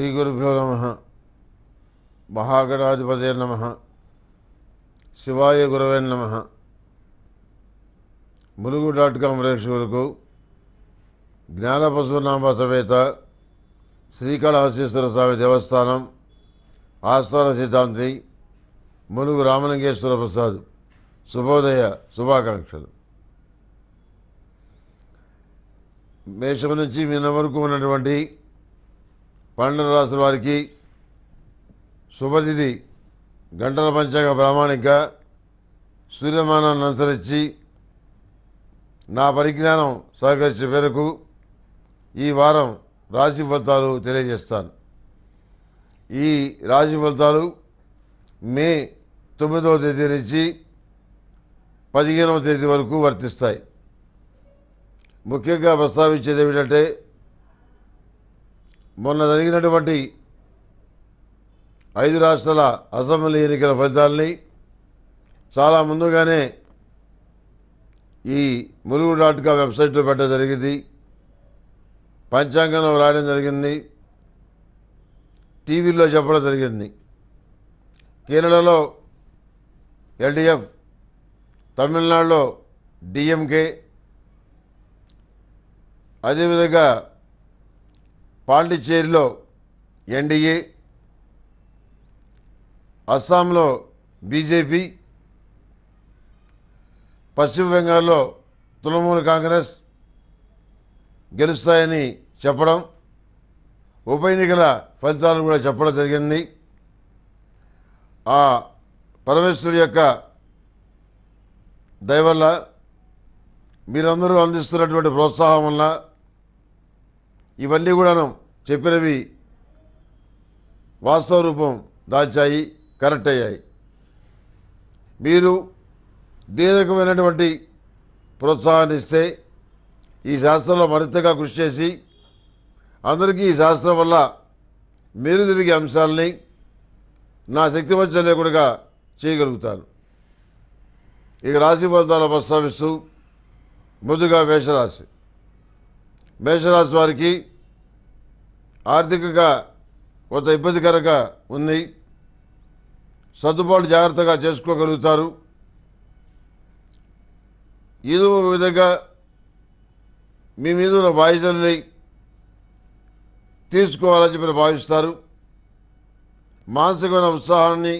శ్రీ గురుభ్యో నమ మహాగణాధిపతే నమ శివాయ గురవే నమ ములుగు డాట్ కామ్ ప్రేక్షకులకు జ్ఞానపశునామ సమేత శ్రీకాళహశేశ్వర స్వామి దేవస్థానం ఆస్థాన సిద్ధాంతి ములుగు రామలింగేశ్వర ప్రసాద్ శుభోదయ శుభాకాంక్షలు మేషం నుంచి మీ వరకు ఉన్నటువంటి పన్నెండు రాసుల వారికి శుభతిథి గంటల పంచాంగ ప్రామాణిక సూర్యమానాన్ని అనుసరించి నా పరిజ్ఞానం సహకరించే మేరకు ఈ వారం రాశి ఫలితాలు తెలియజేస్తాను ఈ రాశి ఫలితాలు మే తొమ్మిదవ తేదీ నుంచి పదిహేనవ తేదీ వరకు వర్తిస్తాయి ముఖ్యంగా ప్రస్తావించేది ఏమిటంటే మొన్న జరిగినటువంటి ఐదు రాష్ట్రాల అసెంబ్లీ ఎన్నికల ఫలితాలని చాలా ముందుగానే ఈ ములుగు డాట్ కా వెబ్సైట్లో పెట్టడం జరిగింది పంచాంగంలో రాయడం జరిగింది టీవీలో చెప్పడం జరిగింది కేరళలో ఎల్డిఎఫ్ తమిళనాడులో డిఎంకే అదేవిధంగా పాండిచ్చేరిలో ఎన్డీఏ అస్సాంలో బీజేపీ పశ్చిమ బెంగాల్లో తృణమూల్ కాంగ్రెస్ గెలుస్తాయని చెప్పడం ఉప ఎన్నికల ఫలితాలు కూడా చెప్పడం జరిగింది ఆ పరమేశ్వరు యొక్క దయవల్ల మీరందరూ అందిస్తున్నటువంటి ప్రోత్సాహం వల్ల ఇవన్నీ కూడాను చెప్పినవి వాస్తవ రూపం దాచాయి కరెక్ట్ అయ్యాయి మీరు దీర్ఘమైనటువంటి ప్రోత్సాహాన్ని ఇస్తే ఈ శాస్త్రంలో మరింతగా కృషి చేసి అందరికీ ఈ శాస్త్రం వల్ల మీరు తిరిగే అంశాలని నా శక్తి మధ్య లేకుండా చేయగలుగుతాను ఇక రాశి ఫలితాలు ప్రస్తావిస్తూ ముందుగా మేషరాశి మేషరాశి వారికి ఆర్థికంగా కొంత ఇబ్బందికరంగా ఉంది సర్దుబాటు జాగ్రత్తగా చేసుకోగలుగుతారు ఏదో ఒక విధంగా మీ మీద ఉన్న బాధ్యతల్ని తీసుకోవాలని చెప్పి భావిస్తారు మానసికమైన ఉత్సాహాన్ని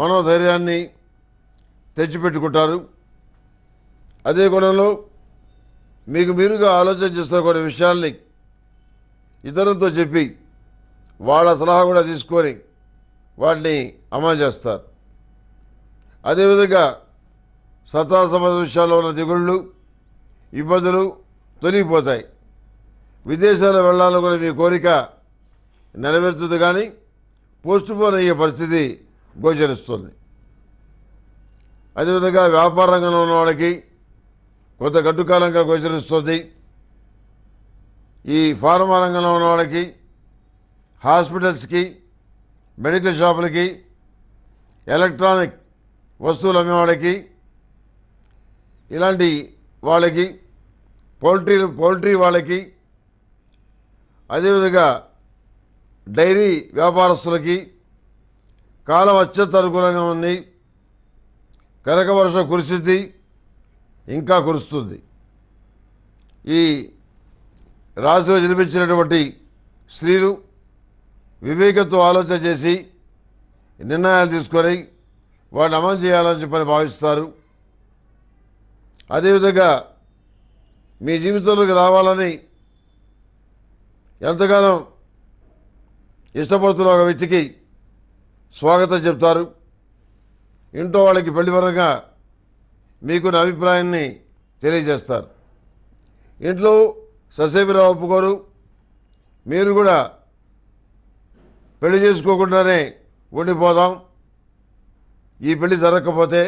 మనోధైర్యాన్ని తెచ్చిపెట్టుకుంటారు అదే కోణంలో మీకు మీరుగా ఆలోచన చేస్తున్న కొన్ని విషయాల్ని ఇతరులతో చెప్పి వాళ్ళ సలహా కూడా తీసుకొని వాటిని అమలు చేస్తారు అదేవిధంగా సత్తా సంబంధ విషయాల్లో ఉన్న దిగుళ్ళు ఇబ్బందులు తొలగిపోతాయి విదేశాలు వెళ్ళాలని కూడా మీ కోరిక నెరవేరుతుంది కానీ పోస్ట్ పోన్ అయ్యే పరిస్థితి గోచరిస్తుంది అదేవిధంగా వ్యాపార రంగంలో ఉన్న వాళ్ళకి కొంత గట్టుకాలంగా గోచరిస్తుంది ఈ ఫార్మా రంగంలో ఉన్న వాళ్ళకి హాస్పిటల్స్కి మెడికల్ షాపులకి ఎలక్ట్రానిక్ వస్తువులు అమ్మేవాళ్ళకి ఇలాంటి వాళ్ళకి పౌల్ట్రీ పౌల్ట్రీ వాళ్ళకి అదేవిధంగా డైరీ వ్యాపారస్తులకి కాలం అత్యంత అనుకూలంగా ఉంది కనక వర్షం కురిసింది ఇంకా కురుస్తుంది ఈ రాజులు జన్మించినటువంటి స్త్రీలు వివేకంతో ఆలోచన చేసి నిర్ణయాలు తీసుకొని వాటిని అమలు చేయాలని చెప్పని భావిస్తారు అదేవిధంగా మీ జీవితంలోకి రావాలని ఎంతగానో ఇష్టపడుతున్న ఒక వ్యక్తికి స్వాగతం చెప్తారు ఇంట్లో వాళ్ళకి పెళ్లిపరంగా మీకున్న అభిప్రాయాన్ని తెలియజేస్తారు ఇంట్లో ససేమిరా ఒప్పుకోరు మీరు కూడా పెళ్లి చేసుకోకుండానే ఉండిపోదాం ఈ పెళ్లి జరగకపోతే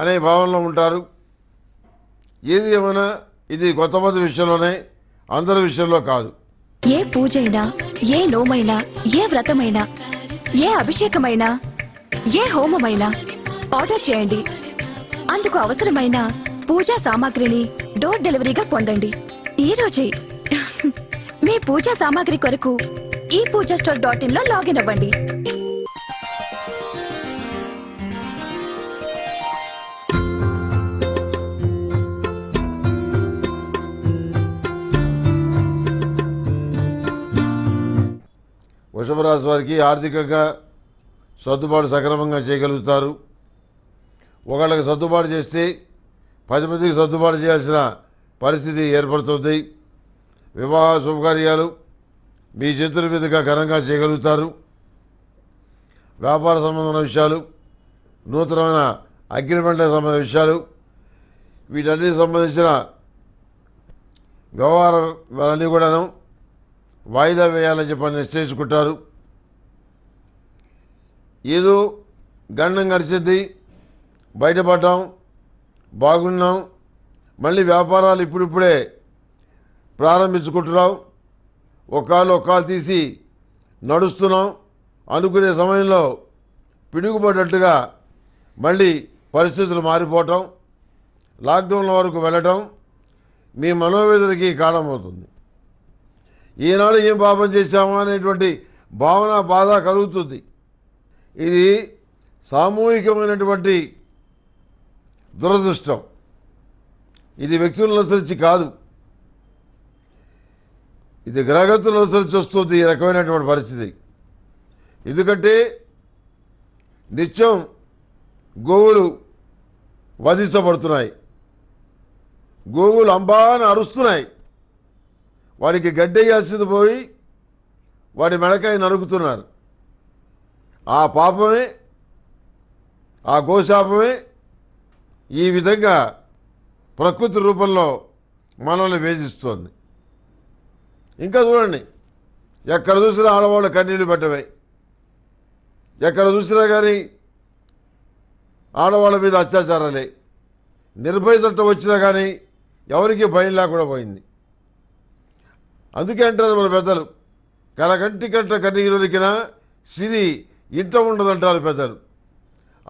అనే భావనలో ఉంటారు ఏది ఏమైనా ఇది కొత్త మంది విషయంలోనే అందరి విషయంలో కాదు ఏ పూజైనా ఏ నోమైనా ఏ వ్రతమైనా ఏ అభిషేకమైనా ఏ హోమమైనా ఆర్డర్ చేయండి అందుకు అవసరమైన పూజా సామాగ్రిని డోర్ డెలివరీగా పొందండి ఈ రోజే మీ పూజా సామాగ్రి కొరకు ఈ పూజా స్టోర్ డాట్ ఇన్ లో లాగిన్ అవ్వండి వృషభ వారికి ఆర్థికంగా సర్దుబాటు సక్రమంగా చేయగలుగుతారు ఒకళ్ళకి సర్దుబాటు చేస్తే పది మందికి సర్దుబాటు చేయాల్సిన పరిస్థితి ఏర్పడుతుంది వివాహ శుభకార్యాలు మీ చేతుల మీదుగా ఘనంగా చేయగలుగుతారు వ్యాపార సంబంధమైన విషయాలు నూతనమైన అగ్రిమెంట్ల సంబంధ విషయాలు వీటన్నిటికి సంబంధించిన వ్యవహారం అన్నీ కూడాను వాయిదా వేయాలని చెప్పని నిశ్చయించుకుంటారు ఏదో గండం గడిచింది బయటపడ్డాం బాగున్నాం మళ్ళీ వ్యాపారాలు ఇప్పుడిప్పుడే ప్రారంభించుకుంటున్నాం ఒకళ్ళు ఒకళ్ళు తీసి నడుస్తున్నాం అనుకునే సమయంలో పిడుగుపడ్డట్టుగా మళ్ళీ పరిస్థితులు మారిపోవటం లాక్డౌన్ల వరకు వెళ్ళటం మీ మనోవేదనకి కారణమవుతుంది ఈనాడు ఏం పాపం చేశామా అనేటువంటి భావన బాధ కలుగుతుంది ఇది సామూహికమైనటువంటి దురదృష్టం ఇది వ్యక్తులను అనుసరించి కాదు ఇది గ్రహగతులను అనుసరించి వస్తుంది ఈ రకమైనటువంటి పరిస్థితి ఎందుకంటే నిత్యం గోవులు వధించబడుతున్నాయి గోవులు అంబాన అరుస్తున్నాయి వారికి గడ్డేయాల్సింది పోయి వాడి మెడకాయ నరుకుతున్నారు ఆ పాపమే ఆ గోశాపమే ఈ విధంగా ప్రకృతి రూపంలో మనల్ని వేధిస్తోంది ఇంకా చూడండి ఎక్కడ చూసినా ఆడవాళ్ళు కన్నీళ్ళు పెట్టవే ఎక్కడ చూసినా కానీ ఆడవాళ్ళ మీద అత్యాచారాలే నిర్భయత వచ్చినా కానీ ఎవరికి భయం లేకుండా పోయింది అందుకే అంటారు మన పెద్దలు కలగంటి కంట కన్నీరుకిన సిరి ఇంట ఉండదంటారు పెద్దలు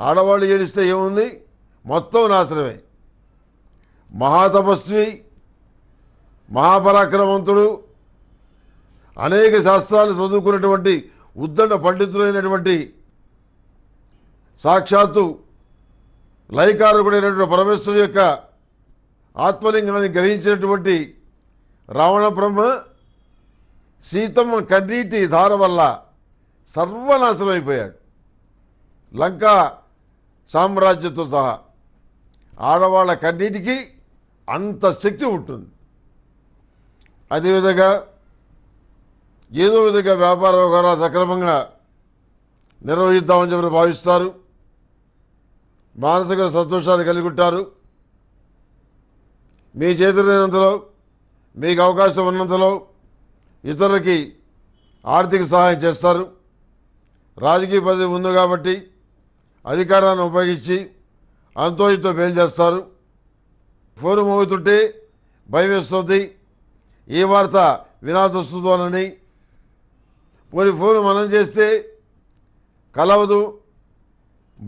ఆడవాళ్ళు ఏడిస్తే ఏముంది మొత్తం నాశనమే మహాతపస్వి మహాపరాక్రమవంతుడు అనేక శాస్త్రాలు చదువుకున్నటువంటి ఉద్దండ పండితులైనటువంటి సాక్షాత్తు లయకారకుడైనటువంటి పరమేశ్వరు యొక్క ఆత్మలింగాన్ని గ్రహించినటువంటి రావణ బ్రహ్మ సీతమ్మ కన్నీటి ధార వల్ల సర్వనాశనం అయిపోయాడు లంకా సామ్రాజ్యంతో సహా ఆడవాళ్ళ కన్నీటికి అంత శక్తి ఉంటుంది అదేవిధంగా ఏదో విధంగా వ్యాపార వ్యవహారాలు సక్రమంగా నిర్వహిద్దామని చెప్పి భావిస్తారు మానసిక సంతోషాన్ని కలిగి ఉంటారు మీ చేతులైనంతలో మీకు అవకాశం ఉన్నంతలో ఇతరులకి ఆర్థిక సహాయం చేస్తారు రాజకీయ పదవి ఉంది కాబట్టి అధికారాన్ని ఉపయోగించి అంతో ఇంతో మేలు చేస్తారు ఫోన్ మోగుతుంటే భయం వేస్తుంది ఏ వార్త వస్తుందో అనని పోనీ ఫోన్ మనం చేస్తే కలవదు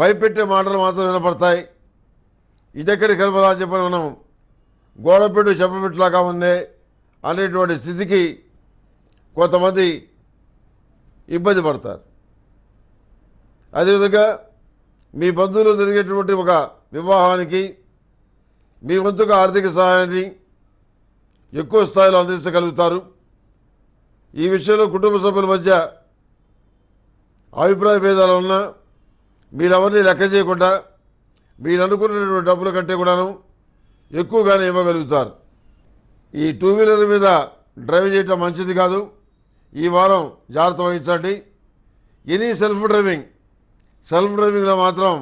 భయపెట్టే మాటలు మాత్రం వినపడతాయి ఇదెక్కడి కలపరా చెప్పని మనం గోడపెట్టు చెప్పబెట్టులాగా ఉందే అనేటువంటి స్థితికి కొంతమంది ఇబ్బంది పడతారు అదేవిధంగా మీ బంధువులు జరిగేటువంటి ఒక వివాహానికి మీ వంతుకు ఆర్థిక సహాయాన్ని ఎక్కువ స్థాయిలో అందించగలుగుతారు ఈ విషయంలో కుటుంబ సభ్యుల మధ్య అభిప్రాయ భేదాలు ఉన్నా మీరెవరిని లెక్క చేయకుండా మీరు అనుకున్నటువంటి డబ్బుల కంటే కూడాను ఎక్కువగానే ఇవ్వగలుగుతారు ఈ టూ వీలర్ మీద డ్రైవ్ చేయటం మంచిది కాదు ఈ వారం జాగ్రత్త వహించండి ఎనీ సెల్ఫ్ డ్రైవింగ్ సెల్ఫ్ డ్రైవింగ్లో మాత్రం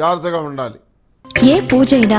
జాగ్రత్తగా ఉండాలి ఏ పూజ అయినా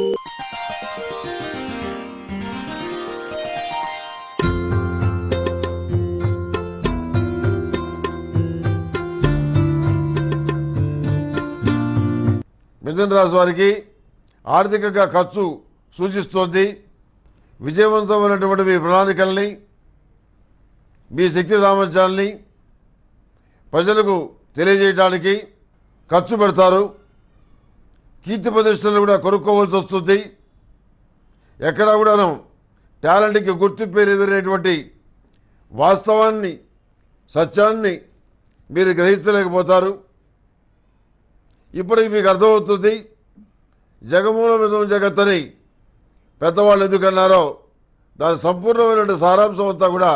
మిథున వారికి ఆర్థికంగా ఖర్చు సూచిస్తోంది విజయవంతమైనటువంటి మీ ప్రణాళికల్ని మీ శక్తి సామర్థ్యాల్ని ప్రజలకు తెలియజేయడానికి ఖర్చు పెడతారు కీర్తి ప్రతిష్టలు కూడా కొనుక్కోవాల్సి వస్తుంది ఎక్కడా కూడాను టాలెంట్కి గుర్తింపు ఎదురైనటువంటి వాస్తవాన్ని సత్యాన్ని మీరు గ్రహించలేకపోతారు ఇప్పటికి మీకు అర్థమవుతుంది జగత్ జగత్తని పెద్దవాళ్ళు ఎందుకన్నారో దాని సంపూర్ణమైన సారాంశం అంతా కూడా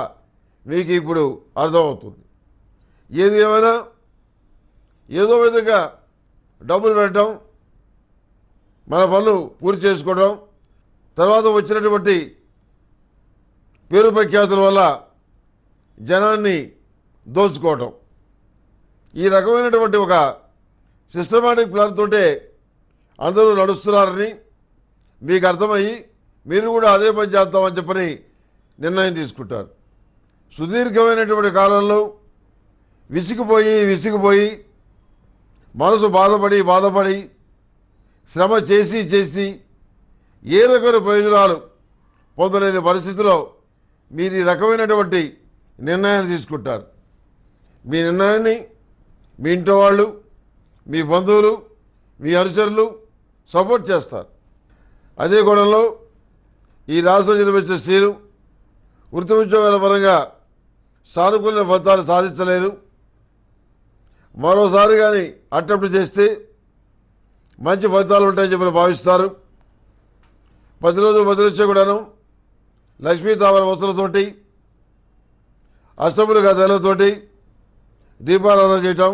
మీకు ఇప్పుడు అర్థమవుతుంది ఏది ఏమైనా ఏదో విధంగా డబ్బులు పెట్టడం మన పనులు పూర్తి చేసుకోవడం తర్వాత వచ్చినటువంటి పేరు ప్రఖ్యాతుల వల్ల జనాన్ని దోచుకోవటం ఈ రకమైనటువంటి ఒక సిస్టమాటిక్ ప్లాన్ తోటే అందరూ నడుస్తున్నారని మీకు అర్థమయ్యి మీరు కూడా అదే పని చేద్దామని చెప్పని నిర్ణయం తీసుకుంటారు సుదీర్ఘమైనటువంటి కాలంలో విసిగిపోయి విసిగిపోయి మనసు బాధపడి బాధపడి శ్రమ చేసి చేసి ఏ రకమైన ప్రయోజనాలు పొందలేని పరిస్థితిలో మీరు ఈ రకమైనటువంటి నిర్ణయాన్ని తీసుకుంటారు మీ నిర్ణయాన్ని మీ ఇంట్లో వాళ్ళు మీ బంధువులు మీ అనుచరులు సపోర్ట్ చేస్తారు అదే కోణంలో ఈ రాష్ట్రం జన్మించిన స్త్రీలు వృత్తి ఉద్యోగాల పరంగా సానుకూల ఫలితాలు సాధించలేరు మరోసారి కానీ అటెంప్ట్ చేస్తే మంచి ఫలితాలు ఉంటాయని చెప్పి భావిస్తారు పది రోజు బదిలిచ్చే కూడాను లక్ష్మీ తామర వస్తులతోటి అష్టములు గదలతోటి దీపారాధన చేయటం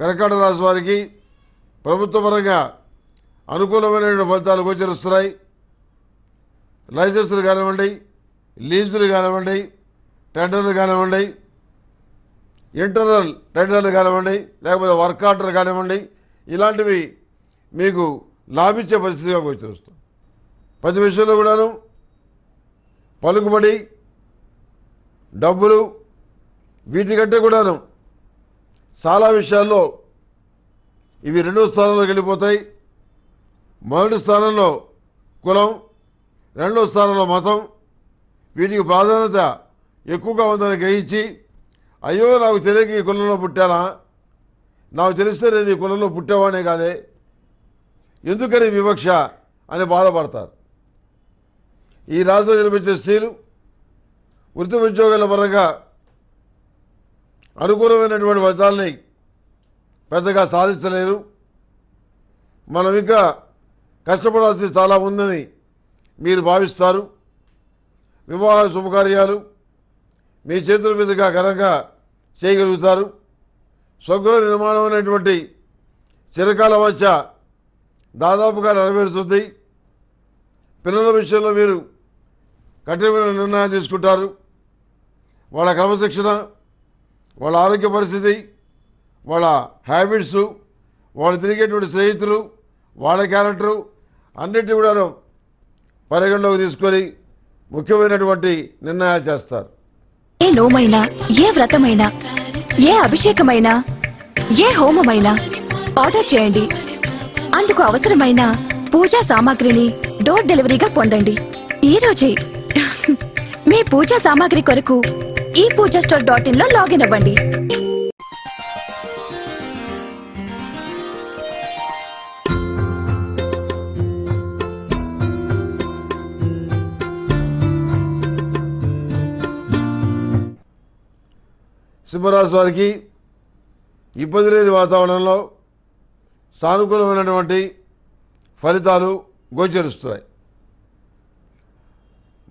కర్కాటక రాశి వారికి ప్రభుత్వపరంగా అనుకూలమైన ఫలితాలు గోచరిస్తున్నాయి లైసెన్సులు కానివ్వండి లీజులు కానివ్వండి టెండర్లు కానివ్వండి ఇంటర్నల్ టెండర్లు కానివ్వండి లేకపోతే వర్క్ ఆర్డర్ కానివ్వండి ఇలాంటివి మీకు లాభించే పరిస్థితిగా గోచరిస్తాం ప్రతి విషయంలో కూడాను పలుకుబడి డబ్బులు వీటికంటే కూడాను చాలా విషయాల్లో ఇవి రెండో స్థానంలోకి వెళ్ళిపోతాయి మొదటి స్థానంలో కులం రెండో స్థానంలో మతం వీటికి ప్రాధాన్యత ఎక్కువగా ఉందని గ్రహించి అయ్యో నాకు తెలియక ఈ కులంలో పుట్టానా నాకు తెలిస్తే నేను ఈ కులంలో పుట్టేవాడే కాదే ఎందుకని వివక్ష అని బాధపడతారు ఈ రాజు నిర్మించే స్త్రీలు వృత్తి ఉద్యోగాల పరంగా అనుకూలమైనటువంటి ఫలితాలని పెద్దగా సాధించలేరు మనం ఇంకా కష్టపడాల్సి చాలా ఉందని మీరు భావిస్తారు వివాహ శుభకార్యాలు మీ చేతుల మీదుగా ఘనంగా చేయగలుగుతారు స్వగృహ నిర్మాణం అనేటువంటి చిరకాల మధ్య దాదాపుగా నెరవేరుతుంది పిల్లల విషయంలో మీరు కఠినమైన నిర్ణయాలు తీసుకుంటారు వాళ్ళ క్రమశిక్షణ వాళ్ళ ఆరోగ్య పరిస్థితి వాళ్ళ హ్యాబిట్స్ వాళ్ళు తిరిగేటువంటి స్నేహితులు వాళ్ళ క్యారెక్టరు అన్నిటినీ కూడా పరిగణలోకి తీసుకొని ముఖ్యమైనటువంటి నిర్ణయాలు చేస్తారు ఏ నోమైనా ఏ వ్రతమైనా ఏ అభిషేకమైనా ఏ హోమమైనా ఆర్డర్ చేయండి అందుకు అవసరమైన పూజా సామాగ్రిని డోర్ డెలివరీగా పొందండి ఈరోజే మీ పూజా సామాగ్రి కొరకు ఈ పూజా స్టోర్ డాట్ ఇన్ లో లాగిన్ అవ్వండి సింహరాశి వారికి ఇబ్బంది లేని వాతావరణంలో సానుకూలమైనటువంటి ఫలితాలు గోచరిస్తున్నాయి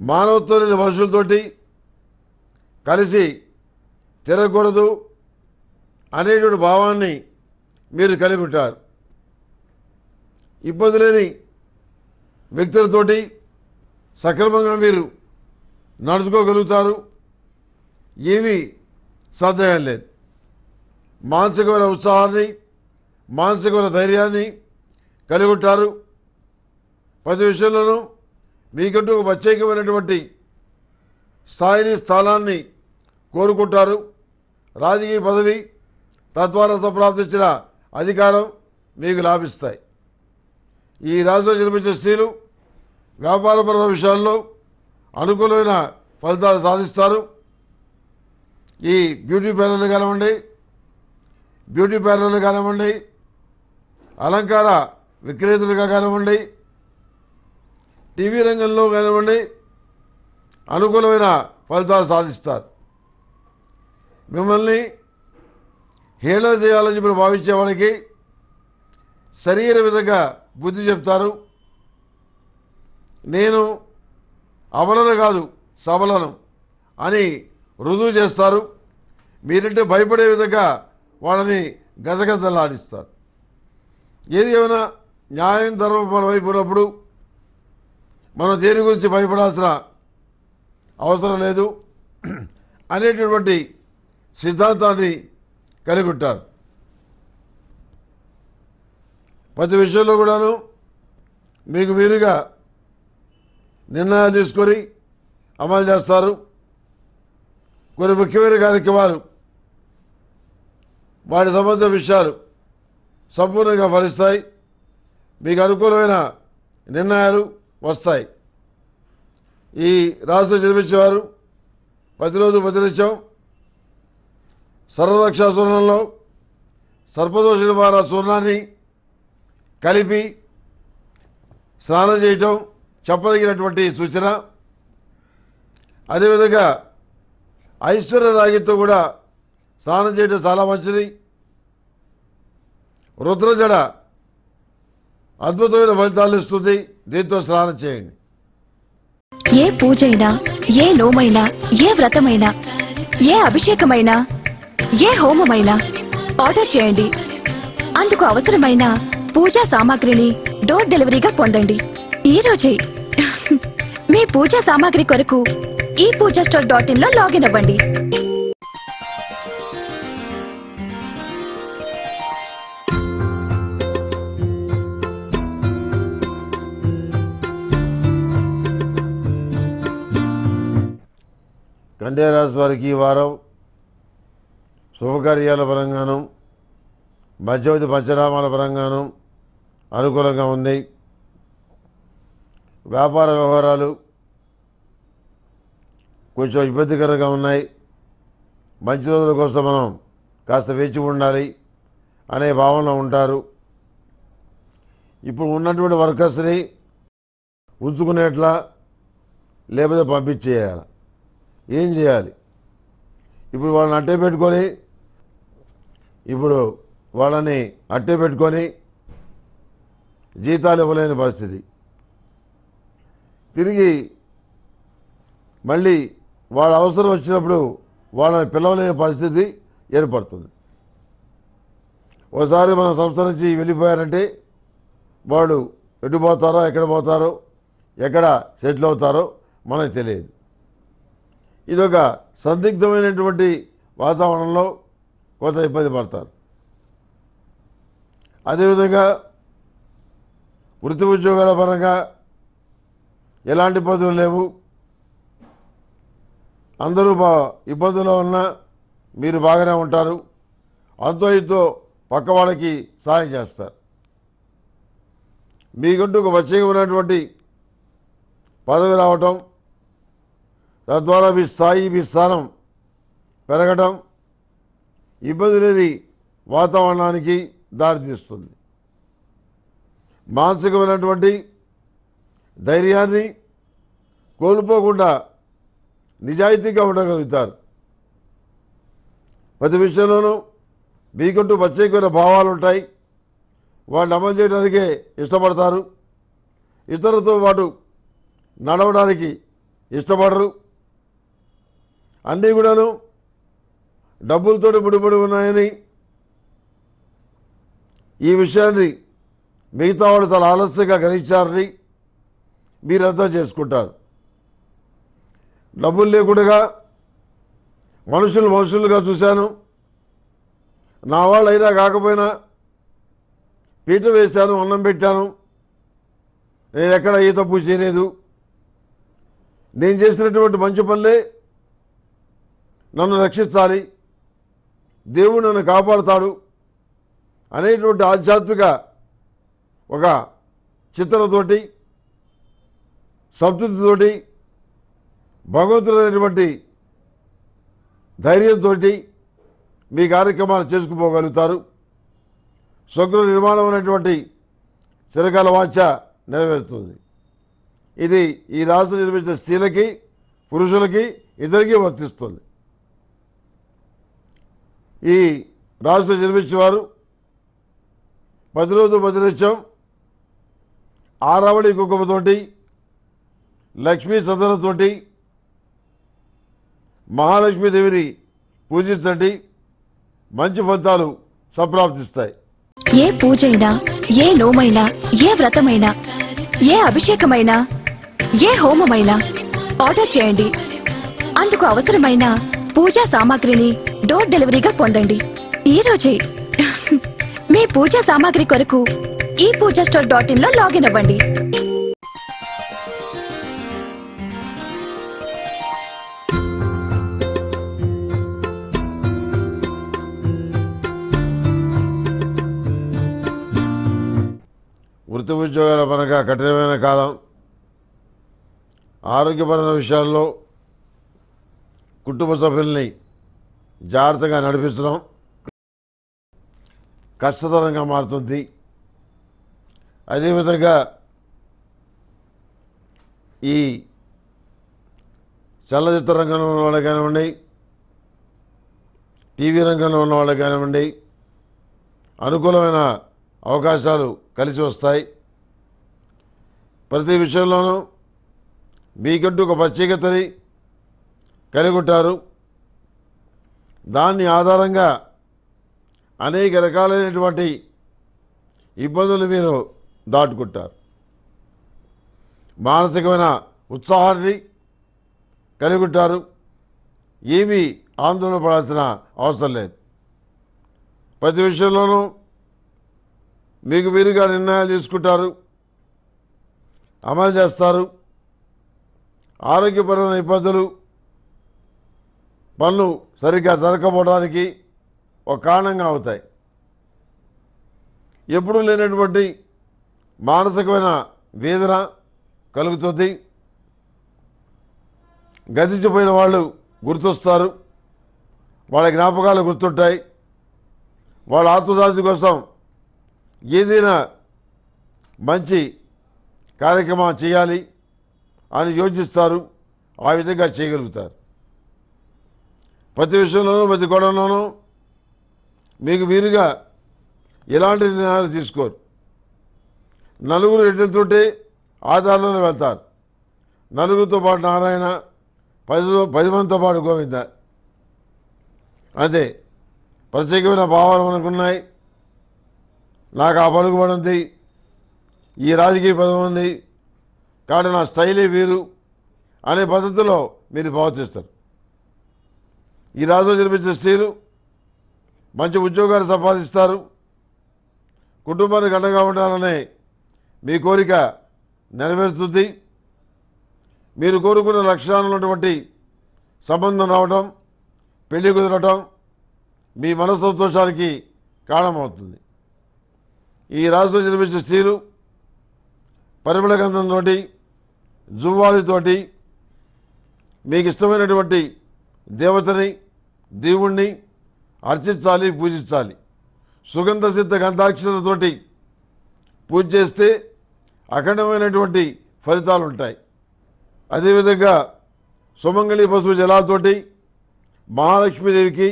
మానవత్వం మనుషులతోటి కలిసి తిరగకూడదు అనేటువంటి భావాన్ని మీరు కలిగి ఉంటారు ఇబ్బంది లేని వ్యక్తులతోటి సక్రమంగా మీరు నడుచుకోగలుగుతారు ఏమీ సందేహం లేదు మానసికమైన ఉత్సాహాన్ని మానసికమైన ధైర్యాన్ని కలిగి ఉంటారు ప్రతి విషయంలోనూ మీకంటూ ప్రత్యేకమైనటువంటి స్థాయిని స్థానాన్ని కోరుకుంటారు రాజకీయ పదవి తద్వారా సంప్రాప్తించిన అధికారం మీకు లాభిస్తాయి ఈ రాజులో జన్మించిన స్త్రీలు వ్యాపారపరమైన విషయాల్లో అనుకూలమైన ఫలితాలు సాధిస్తారు ఈ బ్యూటీ పార్లర్లు కానివ్వండి బ్యూటీ పార్లర్లు కానివ్వండి అలంకార విక్రేతలుగా కానివ్వండి టీవీ రంగంలో కానివ్వండి అనుకూలమైన ఫలితాలు సాధిస్తారు మిమ్మల్ని హేళన చేయాలని చెప్పి వాళ్ళకి సరైన విధంగా బుద్ధి చెప్తారు నేను అవలను కాదు సబలను అని రుజువు చేస్తారు మీరంటే భయపడే విధంగా వాళ్ళని గజగజలాడిస్తారు ఏది ఏమైనా న్యాయం ధర్మం మన వైపు ఉన్నప్పుడు మనం దేని గురించి భయపడాల్సిన అవసరం లేదు అనేటటువంటి సిద్ధాంతాన్ని కలిగి ఉంటారు ప్రతి విషయంలో కూడాను మీకు మీరుగా నిర్ణయాలు తీసుకొని అమలు చేస్తారు కొన్ని ముఖ్యమైన కార్యక్రమాలు వాటి సంబంధ విషయాలు సంపూర్ణంగా ఫలిస్తాయి మీకు అనుకూలమైన నిర్ణయాలు వస్తాయి ఈ రాష్ట్రం జన్మించేవారు ప్రతిరోజు ప్రతినిత్యం సర్వరక్ష సూర్ణంలో సర్పదోషుల నివారణ సూర్ణాన్ని కలిపి స్నానం చేయటం చెప్పదగినటువంటి సూచన అదేవిధంగా ఐశ్వర్య రాగితో కూడా స్నానం చేయడం చాలా మంచిది రుద్రజడ అద్భుతమైన ఫలితాలు ఇస్తుంది దీంతో స్నానం చేయండి ఏ పూజైనా ఏ లోమైనా ఏ వ్రతమైనా ఏ అభిషేకమైనా ఏ హోమమైనా ఆర్డర్ చేయండి అందుకు అవసరమైన పూజా సామాగ్రిని డోర్ డెలివరీగా పొందండి ఈ రోజే మీ పూజా సామాగ్రి కొరకు ఈ పూజా స్టోర్ డాట్ ఇన్ లో లాగిన్ అవ్వండి గండేరాజు వారికి ఈ వారం శుభకార్యాల పరంగాను మధ్యవతి పంచనామాల పరంగాను అనుకూలంగా ఉంది వ్యాపార వ్యవహారాలు కొంచెం ఇబ్బందికరంగా ఉన్నాయి మంచి రోజుల కోసం మనం కాస్త వేచి ఉండాలి అనే భావన ఉంటారు ఇప్పుడు ఉన్నటువంటి వర్కర్స్ని ఉంచుకునేట్లా లేకపోతే పంపించేయాలి ఏం చేయాలి ఇప్పుడు వాళ్ళని అట్టే పెట్టుకొని ఇప్పుడు వాళ్ళని అట్టే పెట్టుకొని జీతాలు ఇవ్వలేని పరిస్థితి తిరిగి మళ్ళీ వాళ్ళ అవసరం వచ్చినప్పుడు వాళ్ళని పిలవలేని పరిస్థితి ఏర్పడుతుంది ఒకసారి మన సంస్థ నుంచి వెళ్ళిపోయారంటే వాళ్ళు ఎటు పోతారో ఎక్కడ పోతారో ఎక్కడ సెటిల్ అవుతారో మనకు తెలియదు ఇదొక సందిగ్ధమైనటువంటి వాతావరణంలో కొంత ఇబ్బంది పడతారు అదేవిధంగా వృత్తి ఉద్యోగాల పరంగా ఎలాంటి ఇబ్బందులు లేవు అందరూ బా ఇబ్బందుల్లో ఉన్నా మీరు బాగానే ఉంటారు అంతో ఇంతో పక్క వాళ్ళకి సహాయం చేస్తారు మీకుంటూ ఒక వచ్చే ఉన్నటువంటి పదవి రావటం తద్వారా మీ స్థాయి మీ స్థానం పెరగటం ఇబ్బంది లేని వాతావరణానికి దారితీస్తుంది మానసికమైనటువంటి ధైర్యాన్ని కోల్పోకుండా నిజాయితీగా ఉండగలుగుతారు ప్రతి విషయంలోనూ మీకుంటూ ప్రత్యేకమైన భావాలు ఉంటాయి వాళ్ళు అమలు చేయడానికే ఇష్టపడతారు ఇతరులతో పాటు నడవడానికి ఇష్టపడరు అన్నీ కూడాను డబ్బులతో ముడిపడి ఉన్నాయని ఈ విషయాన్ని మిగతా వాళ్ళు చాలా ఆలస్యంగా గ్రహించారని మీరు అర్థం చేసుకుంటారు డబ్బులు లేకుండా మనుషులు మనుషులుగా చూశాను నా వాళ్ళు అయినా కాకపోయినా పీట వేశాను అన్నం పెట్టాను నేను ఎక్కడ ఏ తప్పు చేయలేదు నేను చేసినటువంటి మంచి పనులే నన్ను రక్షించాలి దేవుడు నన్ను కాపాడుతాడు అనేటువంటి ఆధ్యాత్మిక ఒక చిత్రతోటి సంతృప్తితోటి భగవంతుడైనటువంటి ధైర్యంతో మీ కార్యక్రమాలు చేసుకుపోగలుగుతారు స్వగ్ర నిర్మాణం అనేటువంటి చిరకాల వాచ నెరవేరుతుంది ఇది ఈ రాష్ట్రం నిర్మించిన స్త్రీలకి పురుషులకి ఇద్దరికీ వర్తిస్తుంది ఈ రాజులో జన్మించేవారు పది రోజులు మధునిత్యం ఆరావళి కుంకుమతోటి లక్ష్మీ చందనంతోటి మహాలక్ష్మీదేవిని పూజించండి మంచి ఫలితాలు సంప్రాప్తిస్తాయి ఏ పూజైనా ఏ లోమైనా ఏ వ్రతమైనా ఏ అభిషేకమైనా ఏ హోమమైనా ఆర్డర్ చేయండి అందుకు అవసరమైన పూజా సామాగ్రిని డోర్ డెలివరీగా పొందండి ఈ రోజే మీ పూజా సామాగ్రి కొరకు ఈ పూజా స్టోర్ డాట్ ఇన్ లో లాగిన్ అవ్వండి వృత్తి ఉద్యోగాల పరంగా కఠినమైన కాలం ఆరోగ్యపరమైన విషయాల్లో కుటుంబ సభ్యుల్ని జాగ్రత్తగా నడిపించడం కష్టతరంగా మారుతుంది అదేవిధంగా ఈ చలనచిత్ర రంగంలో ఉన్న వాళ్ళు కానివ్వండి టీవీ రంగంలో ఉన్న వాళ్ళు కానివ్వండి అనుకూలమైన అవకాశాలు కలిసి వస్తాయి ప్రతి విషయంలోనూ మీకంటూ ఒక ప్రత్యేకతని కలిగి ఉంటారు దాన్ని ఆధారంగా అనేక రకాలైనటువంటి ఇబ్బందులు మీరు దాటుకుంటారు మానసికమైన ఉత్సాహాన్ని కలిగి ఉంటారు ఏమీ ఆందోళన పడాల్సిన అవసరం లేదు ప్రతి విషయంలోనూ మీకు మీరుగా నిర్ణయాలు తీసుకుంటారు అమలు చేస్తారు ఆరోగ్యపరమైన ఇబ్బందులు పనులు సరిగ్గా జరగకపోవడానికి ఒక కారణంగా అవుతాయి ఎప్పుడూ లేనటువంటి మానసికమైన వేదన కలుగుతుంది గతించిపోయిన వాళ్ళు గుర్తొస్తారు వాళ్ళ జ్ఞాపకాలు గుర్తుంటాయి వాళ్ళ ఆత్మశాంతి కోసం ఏదైనా మంచి కార్యక్రమం చేయాలి అని యోచిస్తారు ఆ విధంగా చేయగలుగుతారు ప్రతి విషయంలోనూ ప్రతి గొడవలోనూ మీకు వీరుగా ఎలాంటి నిర్ణయాలు తీసుకోరు నలుగురు ఎడ్లతోటి ఆధారంలోనే వెళ్తారు నలుగురితో పాటు నారాయణ పది పది మందితో పాటు గోవింద అంతే ప్రత్యేకమైన భావాలు మనకున్నాయి నాకు ఆ పలుకుబడింది ఈ రాజకీయ పదం ఉంది కాబట్టి నా స్థైలి వీరు అనే పద్ధతిలో మీరు ప్రవర్తిస్తారు ఈ రాజు జన్మించిన స్త్రీలు మంచి ఉద్యోగాలు సంపాదిస్తారు కుటుంబానికి అండగా ఉండాలనే మీ కోరిక నెరవేరుతుంది మీరు కోరుకున్న లక్షణాలు ఉన్నటువంటి సంబంధం రావటం పెళ్లి కుదరటం మీ సంతోషానికి కారణమవుతుంది ఈ రాజుతో జన్మించిన స్త్రీలు పరిమళ గంధంతో జువ్వాదితోటి మీకు ఇష్టమైనటువంటి దేవతని దేవుణ్ణి అర్చించాలి పూజించాలి సుగంధ సిద్ధ గంధాక్షతతోటి పూజ చేస్తే అఖండమైనటువంటి ఫలితాలు ఉంటాయి అదేవిధంగా సుమంగళి పశువు జలాలతోటి మహాలక్ష్మీదేవికి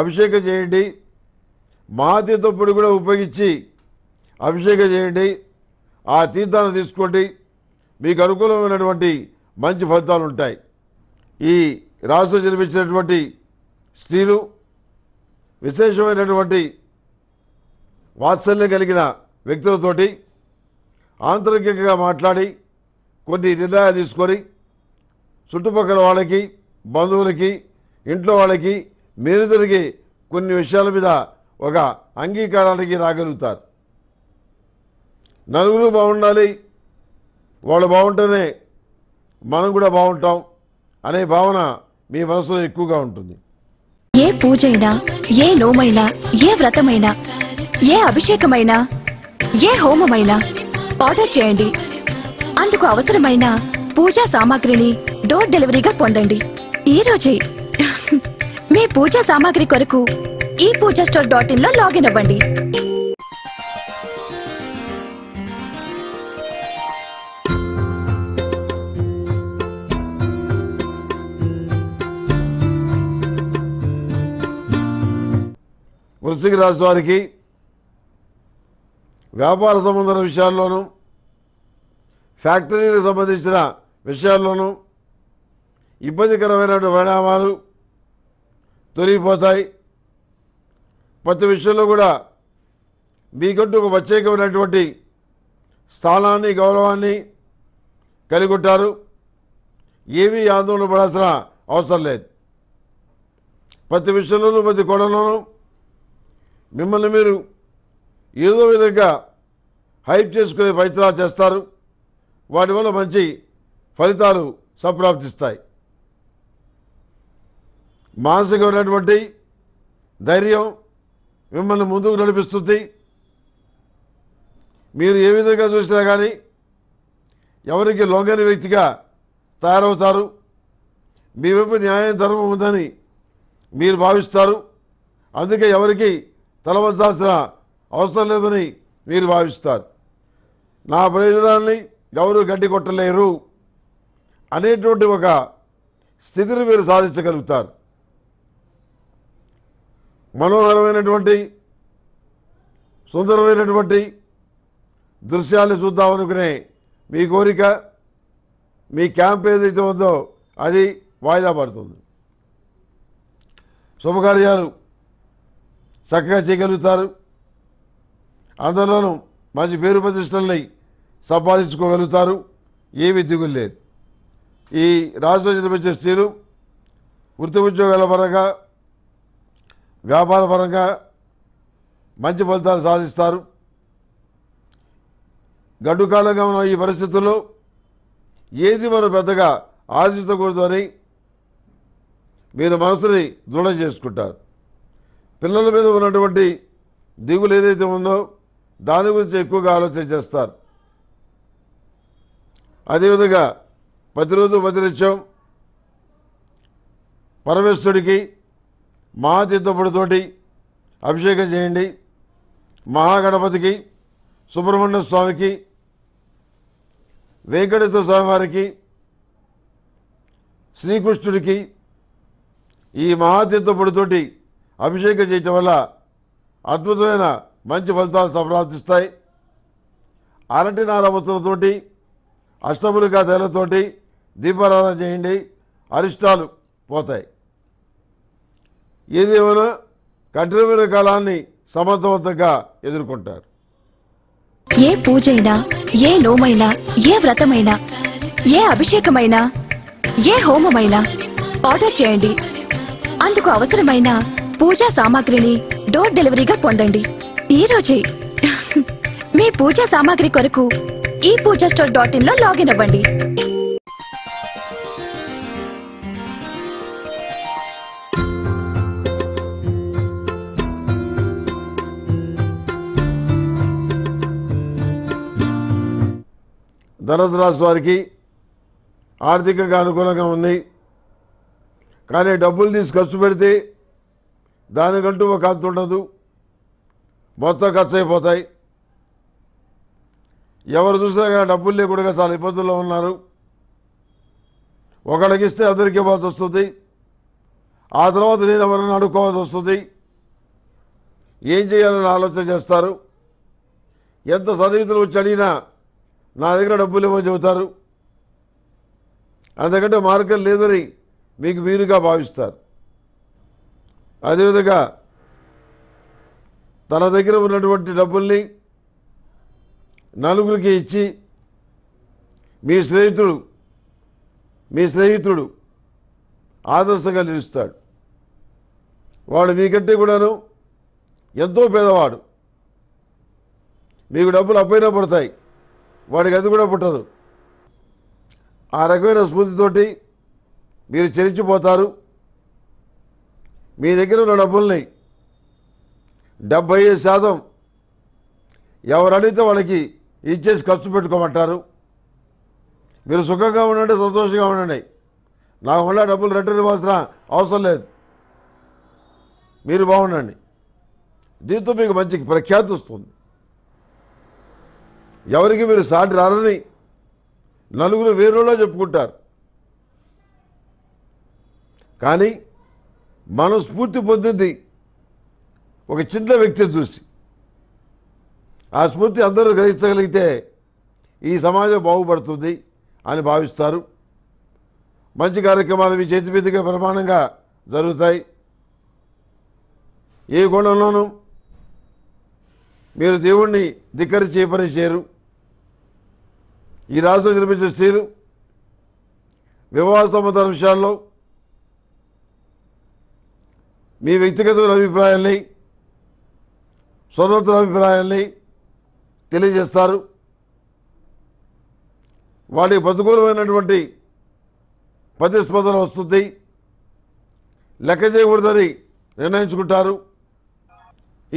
అభిషేకం చేయండి మహాతీర్థప్పుడు కూడా ఉపయోగించి అభిషేకం చేయండి ఆ తీర్థాన్ని తీసుకోండి మీకు అనుకూలమైనటువంటి మంచి ఫలితాలు ఉంటాయి ఈ రాజుతో జన్మించినటువంటి స్త్రీలు విశేషమైనటువంటి వాత్సల్యం కలిగిన వ్యక్తులతోటి ఆంతరికంగా మాట్లాడి కొన్ని నిర్ణయాలు తీసుకొని చుట్టుపక్కల వాళ్ళకి బంధువులకి ఇంట్లో వాళ్ళకి మీరిద్దరికి కొన్ని విషయాల మీద ఒక అంగీకారానికి రాగలుగుతారు నలుగురు బాగుండాలి వాళ్ళు బాగుంటేనే మనం కూడా బాగుంటాం అనే భావన మీ మనసులో ఎక్కువగా ఉంటుంది ఏ పూజైనా ఏ నోమైనా ఏ వ్రతమైనా ఏ అభిషేకమైనా ఏ హోమమైనా ఆర్డర్ చేయండి అందుకు అవసరమైన పూజా సామాగ్రిని డోర్ డెలివరీగా పొందండి ఈ రోజే మీ పూజా సామాగ్రి కొరకు ఈ పూజా స్టోర్ డాట్ ఇన్ లో లాగిన్ అవ్వండి వృశ్చిక రాశి వారికి వ్యాపార సంబంధం విషయాల్లోనూ ఫ్యాక్టరీలకు సంబంధించిన విషయాల్లోనూ ఇబ్బందికరమైనటువంటి పరిణామాలు తొలగిపోతాయి ప్రతి విషయంలో కూడా మీకంటూ ఒక ప్రత్యేకమైనటువంటి స్థానాన్ని గౌరవాన్ని కలిగొట్టారు ఏమీ ఆందోళన పడాల్సిన అవసరం లేదు ప్రతి విషయంలోనూ ప్రతి కోణంలోనూ మిమ్మల్ని మీరు ఏదో విధంగా హైప్ చేసుకునే ప్రయత్నాలు చేస్తారు వాటి వల్ల మంచి ఫలితాలు సంప్రాప్తిస్తాయి మానసికమైనటువంటి ధైర్యం మిమ్మల్ని ముందుకు నడిపిస్తుంది మీరు ఏ విధంగా చూసినా కానీ ఎవరికి లొంగని వ్యక్తిగా తయారవుతారు మీ వైపు న్యాయం ధర్మం ఉందని మీరు భావిస్తారు అందుకే ఎవరికి తలవంచాల్సిన అవసరం లేదని మీరు భావిస్తారు నా ప్రయోజనాన్ని ఎవరు గడ్డి కొట్టలేరు అనేటువంటి ఒక స్థితిని మీరు సాధించగలుగుతారు మనోహరమైనటువంటి సుందరమైనటువంటి దృశ్యాన్ని చూద్దామనుకునే మీ కోరిక మీ క్యాంప్ ఏదైతే ఉందో అది వాయిదా పడుతుంది శుభకార్యాలు చక్కగా చేయగలుగుతారు అందులోనూ మంచి పేరు ప్రతిష్టలని సంపాదించుకోగలుగుతారు ఏమీ దిగులు లేదు ఈ రాజులో నిర్మించే స్త్రీలు వృత్తి ఉద్యోగాల పరంగా వ్యాపార పరంగా మంచి ఫలితాలు సాధిస్తారు గడ్డు కాలంగా ఉన్న ఈ పరిస్థితుల్లో ఏది మనం పెద్దగా ఆశించకూడదు అని మీరు మనసుని దృఢం చేసుకుంటారు పిల్లల మీద ఉన్నటువంటి దిగులు ఏదైతే ఉందో దాని గురించి ఎక్కువగా ఆలోచన చేస్తారు అదేవిధంగా ప్రతిరోజు ప్రతినిత్యం పరమేశ్వరుడికి మహాతీర్థపుడితోటి అభిషేకం చేయండి మహాగణపతికి సుబ్రహ్మణ్య స్వామికి వెంకటేశ్వర వారికి శ్రీకృష్ణుడికి ఈ మహాతీర్థపుడితోటి అభిషేకం చేయటం వల్ల అద్భుతమైన మంచి ఫలితాలు సంప్రాప్తిస్తాయి అరటి నారమతులతోటి అష్టములుగా తెలతోటి దీపారాధన చేయండి అరిష్టాలు పోతాయి ఏదేమైనా కఠినమైన కాలాన్ని సమర్థవంతంగా ఎదుర్కొంటారు ఏ పూజైనా ఏ నోమైనా ఏ వ్రతమైనా ఏ అభిషేకమైనా ఏ హోమమైనా ఆర్డర్ చేయండి అందుకు అవసరమైన పూజా సామాగ్రిని డోర్ డెలివరీగా పొందండి ఈ మీ పూజా సామాగ్రి కొరకు ఈ పూజా స్టోర్ డాట్ ఇన్ లో లాగిన్ అవ్వండి ధనసు రాశి వారికి ఆర్థికంగా అనుకూలంగా ఉంది కానీ డబ్బులు తీసి ఖర్చు పెడితే దానికంటూ ఒక అంత ఉండదు మొత్తం ఖర్చు అయిపోతాయి ఎవరు చూసినా కానీ డబ్బులు లేకుండా చాలా ఇబ్బందుల్లో ఉన్నారు ఒకళ్ళకి ఇస్తే అందరికీ ఇవ్వాల్సి వస్తుంది ఆ తర్వాత నేను ఎవరైనా అడుక్కోవాల్సి వస్తుంది ఏం చేయాలని ఆలోచన చేస్తారు ఎంత సన్నిహితులు వచ్చి అడిగినా నా దగ్గర డబ్బులు ఇవ్వని చెబుతారు అందుకంటే మార్గం లేదని మీకు వీరుగా భావిస్తారు అదేవిధంగా తన దగ్గర ఉన్నటువంటి డబ్బుల్ని నలుగురికి ఇచ్చి మీ స్నేహితుడు మీ స్నేహితుడు ఆదర్శంగా నిలుస్తాడు వాడు మీకంటే కూడాను ఎంతో పేదవాడు మీకు డబ్బులు అప్పైనా పడతాయి వాడికి అది కూడా పుట్టదు ఆ రకమైన స్ఫూర్తితోటి మీరు చరించిపోతారు మీ దగ్గర ఉన్న డబ్బుల్ని డెబ్బై ఐదు శాతం ఎవరు అడిగితే వాళ్ళకి ఇచ్చేసి ఖర్చు పెట్టుకోమంటారు మీరు సుఖంగా ఉండండి సంతోషంగా ఉండండి నా వల్ల డబ్బులు రిటర్న్ ఇవ్వాల్సిన అవసరం లేదు మీరు బాగుండండి దీంతో మీకు మంచి ప్రఖ్యాతి వస్తుంది ఎవరికి మీరు సాటి రాలని నలుగురు వేరులో చెప్పుకుంటారు కానీ మనస్ఫూర్తి స్ఫూర్తి పొందింది ఒక చిన్న వ్యక్తిని చూసి ఆ స్ఫూర్తి అందరూ గ్రహించగలిగితే ఈ సమాజం బాగుపడుతుంది అని భావిస్తారు మంచి కార్యక్రమాలు మీ చేతి మీదుగా ప్రమాణంగా జరుగుతాయి ఏ కోణంలోనూ మీరు దేవుణ్ణి ధిక్కరి చేయపని ఈ రాష్ట్రం నిర్మించిన స్త్రీలు వివాహ సంబంధాల విషయాల్లో మీ వ్యక్తిగత అభిప్రాయాల్ని స్వతంత్ర అభిప్రాయాల్ని తెలియజేస్తారు వాటికి ప్రతికూలమైనటువంటి ప్రతిస్పందన వస్తుంది లెక్క చేయకూడదని నిర్ణయించుకుంటారు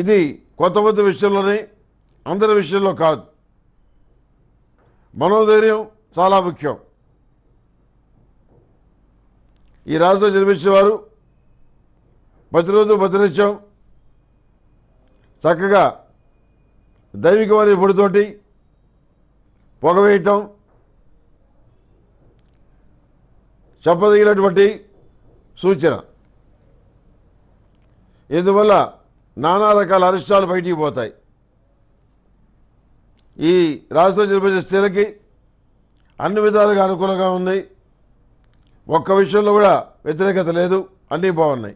ఇది కొంతమంది విషయంలోనే అందరి విషయంలో కాదు మనోధైర్యం చాలా ముఖ్యం ఈ రాజుతో జన్మించిన వారు ప్రతిరోజు భద్రనిత్యం చక్కగా దైవికమైన పొడితోటి పొగ వేయటం చెప్పదగినటువంటి సూచన ఇందువల్ల నానా రకాల అరిష్టాలు బయటికి పోతాయి ఈ రాష్ట్ర నిర్వహించే స్థితికి అన్ని విధాలుగా అనుకూలంగా ఉంది ఒక్క విషయంలో కూడా వ్యతిరేకత లేదు అన్నీ బాగున్నాయి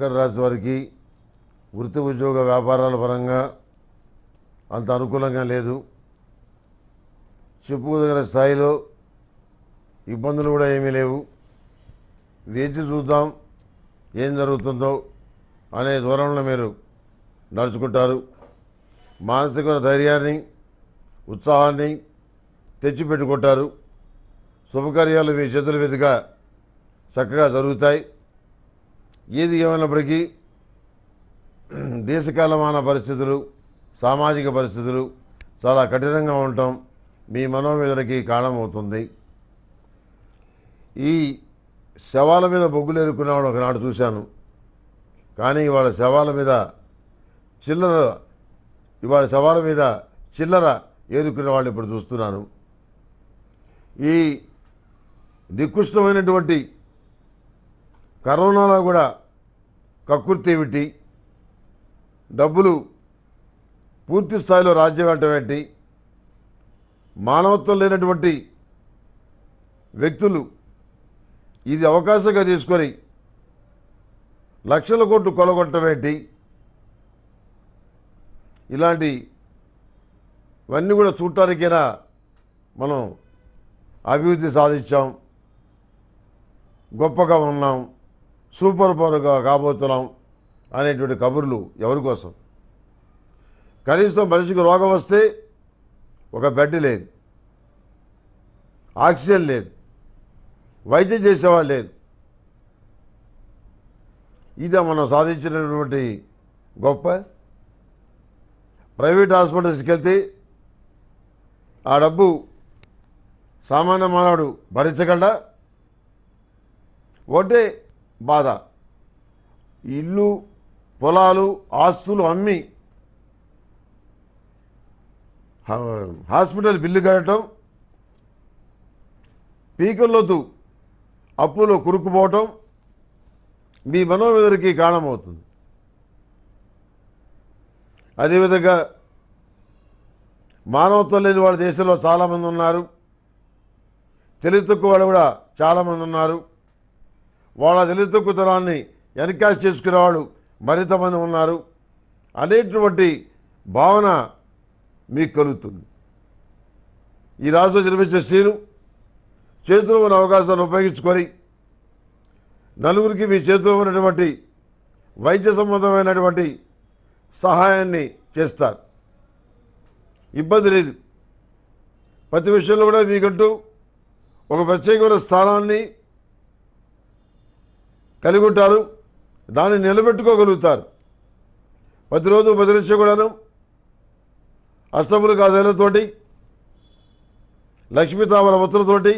మకర రాశి వారికి వృత్తి ఉద్యోగ వ్యాపారాల పరంగా అంత అనుకూలంగా లేదు చెప్పుకోదగిన స్థాయిలో ఇబ్బందులు కూడా ఏమీ లేవు వేచి చూద్దాం ఏం జరుగుతుందో అనే ధోరణిలో మీరు నడుచుకుంటారు మానసిక ధైర్యాన్ని ఉత్సాహాన్ని తెచ్చిపెట్టుకుంటారు శుభకార్యాలు మీ చేతుల మీదుగా చక్కగా జరుగుతాయి ఏది ఏమైనప్పటికీ దేశకాలమాన పరిస్థితులు సామాజిక పరిస్థితులు చాలా కఠినంగా ఉండటం మీ మనోవేదనకి కారణమవుతుంది ఈ శవాల మీద బొగ్గులు ఎదుర్కొనేవాడు ఒకనాడు చూశాను కానీ ఇవాళ శవాల మీద చిల్లర ఇవాళ శవాల మీద చిల్లర ఏరుకునే వాళ్ళు ఇప్పుడు చూస్తున్నాను ఈ నికృష్టమైనటువంటి కరోనాలో కూడా కక్కుర్తేమిటి డబ్బులు పూర్తి స్థాయిలో రాజ్యం ఏంటి మానవత్వం లేనటువంటి వ్యక్తులు ఇది అవకాశంగా తీసుకొని లక్షల కోట్లు కొలగొట్టడం ఏంటి ఇలాంటి ఇవన్నీ కూడా చూడటానికైనా మనం అభివృద్ధి సాధించాం గొప్పగా ఉన్నాం సూపర్ పవర్గా కాబోతున్నాం అనేటువంటి కబుర్లు ఎవరి కోసం కనీసం మనిషికి రోగం వస్తే ఒక బెడ్ లేదు ఆక్సిజన్ లేదు వైద్యం చేసేవాళ్ళు లేదు ఇదే మనం సాధించినటువంటి గొప్ప ప్రైవేట్ హాస్పిటల్స్కి వెళ్తే ఆ డబ్బు సామాన్య మానవుడు భరించగలడా ఒకటే బాధ ఇల్లు పొలాలు ఆస్తులు అమ్మి హాస్పిటల్ బిల్లు కట్టడం పీకల్లోతు అప్పులో కురుక్కుపోవటం మీ మనోవేదరికి కారణమవుతుంది అదేవిధంగా మానవత్వం లేని వాళ్ళ దేశంలో చాలామంది ఉన్నారు తెలివి తక్కువ వాళ్ళు కూడా చాలామంది ఉన్నారు వాళ్ళ తెలితొక్కుతనాన్ని ఎన్కాష్ చేసుకునేవాళ్ళు మరింతమంది ఉన్నారు అనేటువంటి భావన మీకు కలుగుతుంది ఈ రాష్ట్రం జన్మించే స్త్రీలు చేతిలో ఉన్న అవకాశాలను ఉపయోగించుకొని నలుగురికి మీ చేతిలో ఉన్నటువంటి వైద్య సంబంధమైనటువంటి సహాయాన్ని చేస్తారు ఇబ్బంది లేదు ప్రతి విషయంలో కూడా మీకంటూ ఒక ప్రత్యేకమైన స్థానాన్ని కలిగి ఉంటారు దాన్ని నిలబెట్టుకోగలుగుతారు ప్రతిరోజు బదిలించే కూడాను అష్టములు కాజాలతోటి లక్ష్మీతామర ముత్తులతోటి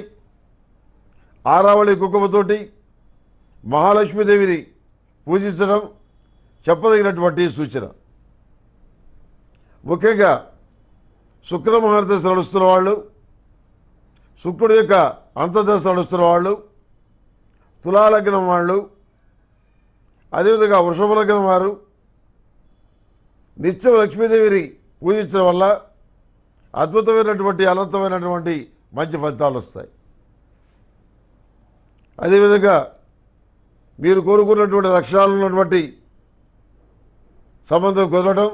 ఆరావళి కుంకుమతోటి మహాలక్ష్మీదేవిని పూజించడం చెప్పదగినటువంటి సూచన ముఖ్యంగా శుక్రమహారదశ నడుస్తున్న వాళ్ళు శుక్రుడి యొక్క అంతర్దశ నడుస్తున్న వాళ్ళు తులాలగ్నం వాళ్ళు అదేవిధంగా వృషభ లగ్నం వారు నిత్యం లక్ష్మీదేవిని పూజించడం వల్ల అద్భుతమైనటువంటి అనంతమైనటువంటి మంచి ఫలితాలు వస్తాయి అదేవిధంగా మీరు కోరుకున్నటువంటి లక్షణాలు ఉన్నటువంటి సంబంధం కుదరడం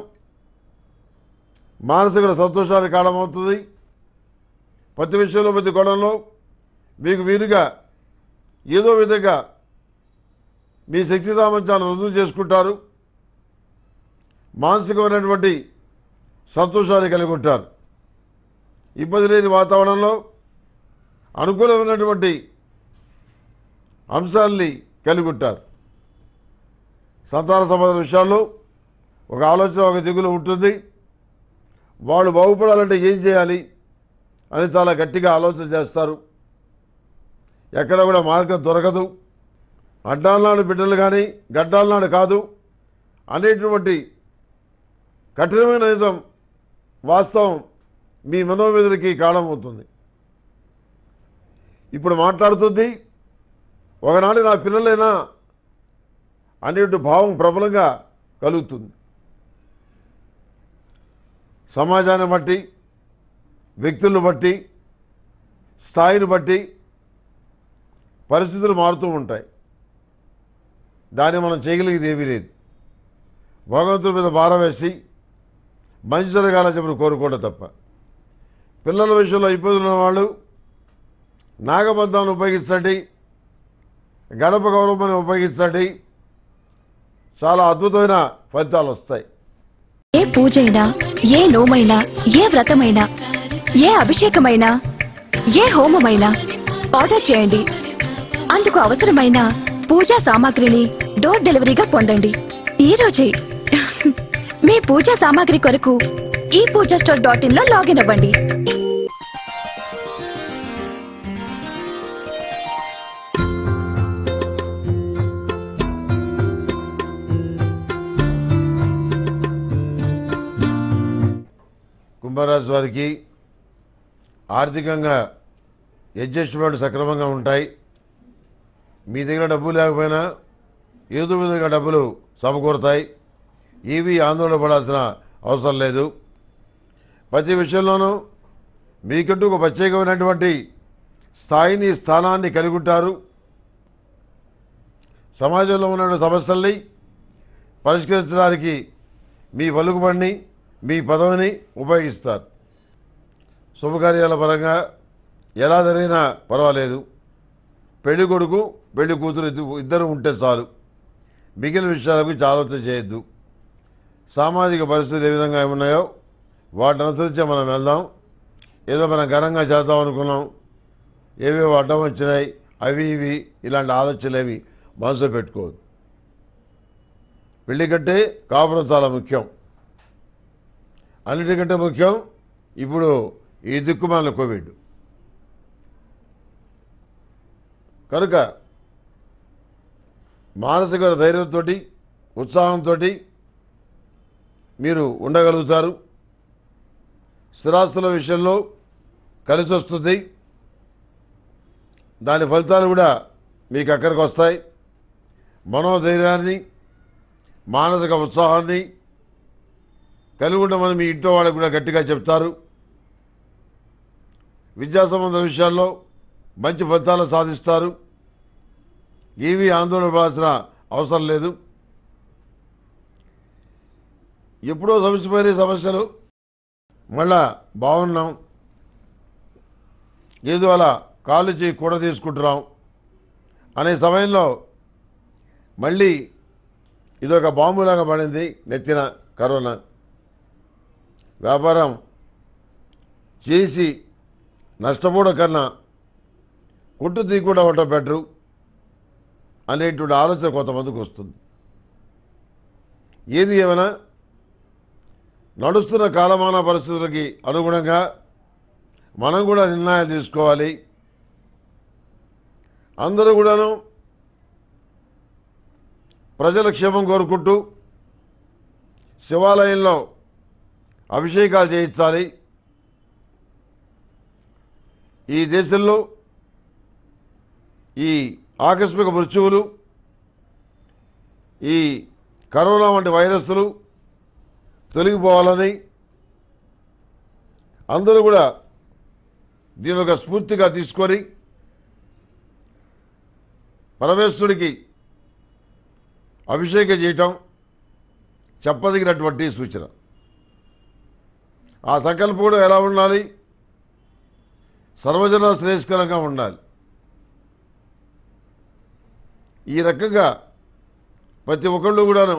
మానసిక సంతోషానికి కారణమవుతుంది ప్రతి విషయంలో ప్రతి గొడవలో మీకు వీరుగా ఏదో విధంగా మీ శక్తి సామర్థ్యాలు రుజువు చేసుకుంటారు మానసికమైనటువంటి సంతోషాన్ని కలిగి ఉంటారు ఇబ్బంది లేని వాతావరణంలో అనుకూలమైనటువంటి అంశాల్ని కలిగి ఉంటారు సంతాన సంబంధ విషయాల్లో ఒక ఆలోచన ఒక దిగులు ఉంటుంది వాళ్ళు బాగుపడాలంటే ఏం చేయాలి అని చాలా గట్టిగా ఆలోచన చేస్తారు ఎక్కడ కూడా మార్గం దొరకదు అడ్డాలనాడు బిడ్డలు కానీ గడ్డాలనాడు కాదు అనేటువంటి కఠినమైన నిజం వాస్తవం మీ మనోవేదులకి అవుతుంది ఇప్పుడు మాట్లాడుతుంది ఒకనాడు నా పిల్లలైనా అనేటువంటి భావం ప్రబలంగా కలుగుతుంది సమాజాన్ని బట్టి వ్యక్తులను బట్టి స్థాయిని బట్టి పరిస్థితులు మారుతూ ఉంటాయి దాన్ని మనం చేయగలిగేది ఏమీ లేదు భగవంతుడి మీద భారం వేసి మంచి జరగాలని చెప్పి కోరుకోవడం తప్ప పిల్లల విషయంలో ఇబ్బందులు ఉన్నవాళ్ళు నాగబంధాన్ని ఉపయోగించండి గడప గౌరవం ఉపయోగించండి చాలా అద్భుతమైన ఫలితాలు వస్తాయి ఏ పూజ అయినా ఏ లోమైనా ఏ వ్రతమైనా ఏ అభిషేకమైనా ఏ హోమమైనా ఆర్డర్ చేయండి అందుకు అవసరమైన పూజా సామాగ్రిని డోర్ డెలివరీగా పొందండి ఈ రోజే మీ పూజా సామాగ్రి కొరకు ఈ పూజా స్టోర్ డాట్ ఇన్ లో లాగిన్ అవ్వండి కుంభరాజు వారికి ఆర్థికంగా అడ్జస్ట్మెంట్ సక్రమంగా ఉంటాయి మీ దగ్గర డబ్బు లేకపోయినా ఏదో విధంగా డబ్బులు సమకూరుతాయి ఏవి ఆందోళన పడాల్సిన అవసరం లేదు ప్రతి విషయంలోనూ మీకంటూ ఒక ప్రత్యేకమైనటువంటి స్థాయిని స్థానాన్ని కలిగి ఉంటారు సమాజంలో ఉన్న సమస్యల్ని పరిష్కరించడానికి మీ పలుకుబడిని మీ పదవిని ఉపయోగిస్తారు శుభకార్యాల పరంగా ఎలా జరిగినా పర్వాలేదు పెళ్ళి కొడుకు పెళ్లి కూతురు ఇద్దరు ఉంటే చాలు మిగిలిన విషయాలకు జాగ్రత్త చేయొద్దు సామాజిక పరిస్థితులు ఏ విధంగా ఏమున్నాయో వాటిని అనుసరించే మనం వెళ్దాం ఏదో మనం ఘనంగా చేద్దాం అనుకున్నాం ఏవేవి అడ్డం వచ్చినాయి అవి ఇవి ఇలాంటి ఆలోచనలు అవి మనసులో పెట్టుకోవద్దు పెళ్లి కంటే కాపురం చాలా ముఖ్యం అన్నిటికంటే ముఖ్యం ఇప్పుడు ఈ దిక్కుమాల కోవిడ్ కనుక మానసిక ధైర్యంతో ఉత్సాహంతో మీరు ఉండగలుగుతారు స్థిరాస్తుల విషయంలో కలిసి వస్తుంది దాని ఫలితాలు కూడా మీకు అక్కడికి వస్తాయి మనోధైర్యాన్ని మానసిక ఉత్సాహాన్ని కలిగి ఉండమని మీ ఇంట్లో వాళ్ళకి కూడా గట్టిగా చెప్తారు విద్యా సంబంధ విషయాల్లో మంచి ఫలితాలు సాధిస్తారు ఏవి ఆందోళన అవసరం లేదు ఎప్పుడో సమస్యపోయిన సమస్యలు మళ్ళా బాగున్నాం ఏదో అలా కాలు చేయి కూడా తీసుకుంటున్నాం అనే సమయంలో మళ్ళీ ఇదొక బాంబులాగా పడింది నెత్తిన కరోనా వ్యాపారం చేసి నష్టపోవడం కన్నా కుట్టు తీయకుండా ఉండటం బెటరు అనేటువంటి ఆలోచన కొంతమందికి వస్తుంది ఏది ఏమైనా నడుస్తున్న కాలమాన పరిస్థితులకి అనుగుణంగా మనం కూడా నిర్ణయాలు తీసుకోవాలి అందరూ కూడాను ప్రజల క్షేమం కోరుకుంటూ శివాలయంలో అభిషేకాలు చేయించాలి ఈ దేశంలో ఈ ఆకస్మిక మృత్యువులు ఈ కరోనా వంటి వైరస్లు తొలగిపోవాలని అందరూ కూడా దీని ఒక స్ఫూర్తిగా తీసుకొని పరమేశ్వరుడికి అభిషేకం చేయటం చెప్పదగినటువంటి సూచన ఆ సంకల్పం కూడా ఎలా ఉండాలి సర్వజన శ్రేయస్కరంగా ఉండాలి ఈ రకంగా ప్రతి ఒక్కళ్ళు కూడాను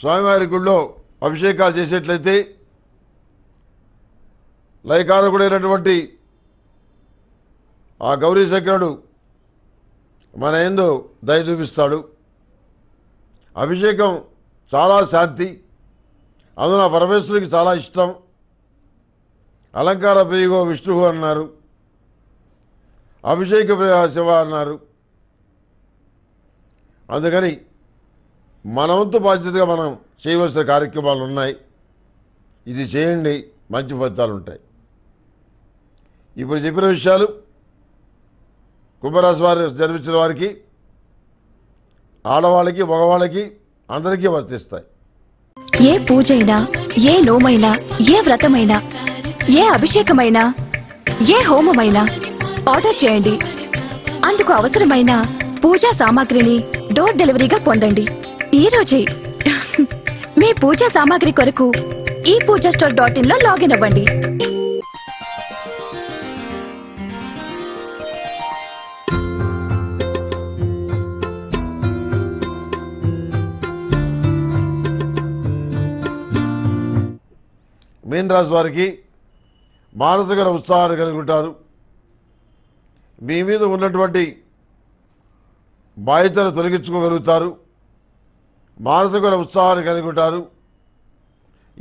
స్వామివారి గుళ్ళో అభిషేకాలు చేసేట్లయితే లైకారకుడైనటువంటి ఆ గౌరీ శంకరుడు మన ఏందో దయ చూపిస్తాడు అభిషేకం చాలా శాంతి అందున పరమేశ్వరుడికి చాలా ఇష్టం అలంకార ప్రియుగో విష్ణువు అన్నారు అభిషేక ప్రియ శివ అన్నారు అందుకని మనవంతు బాధ్యతగా మనం చేయవలసిన కార్యక్రమాలు ఉన్నాయి ఇది చేయండి మంచి ఫలితాలు ఉంటాయి ఇప్పుడు చెప్పిన విషయాలు కుంభరాశి వారి జన్మించిన వారికి ఆడవాళ్ళకి మగవాళ్ళకి అందరికీ వర్తిస్తాయి ఏ పూజైనా ఏ నోమైనా ఏ వ్రతమైనా ఏ అభిషేకమైనా ఏ హోమమైనా ఆర్డర్ చేయండి అందుకు అవసరమైన పూజా సామాగ్రిని డోర్ డెలివరీగా పొందండి ఈ రోజే మీ పూజా సామాగ్రి కొరకు ఈ పూజా స్టోర్ డాట్ ఇన్ లో లాగిన్ అవ్వండి మీన వారికి మానసిక ఉత్సాహాలు కలుగుంటారు మీ మీద ఉన్నటువంటి బాధ్యతను తొలగించుకోగలుగుతారు మానసిక ఉత్సాహాన్ని కలిగి ఉంటారు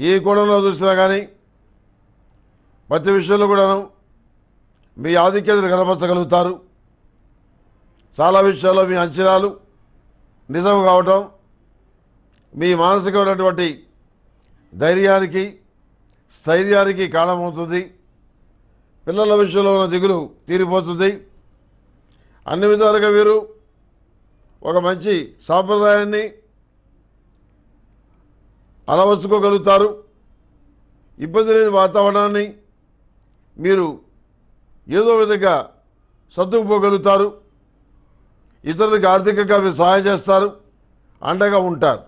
ఏ కోణంలో చూసినా కానీ ప్రతి విషయంలో కూడాను మీ ఆధిక్యతను కనపరచగలుగుతారు చాలా విషయాల్లో మీ అంచనాలు నిజం కావటం మీ మానసికమైనటువంటి ధైర్యానికి స్థైర్యానికి కారణమవుతుంది పిల్లల విషయంలో ఉన్న దిగులు తీరిపోతుంది అన్ని విధాలుగా వీరు ఒక మంచి సాంప్రదాయాన్ని అలవర్చుకోగలుగుతారు ఇబ్బంది లేని వాతావరణాన్ని మీరు ఏదో విధంగా సర్దుకుపోగలుగుతారు ఇతరులకు ఆర్థికంగా మీరు సహాయం చేస్తారు అండగా ఉంటారు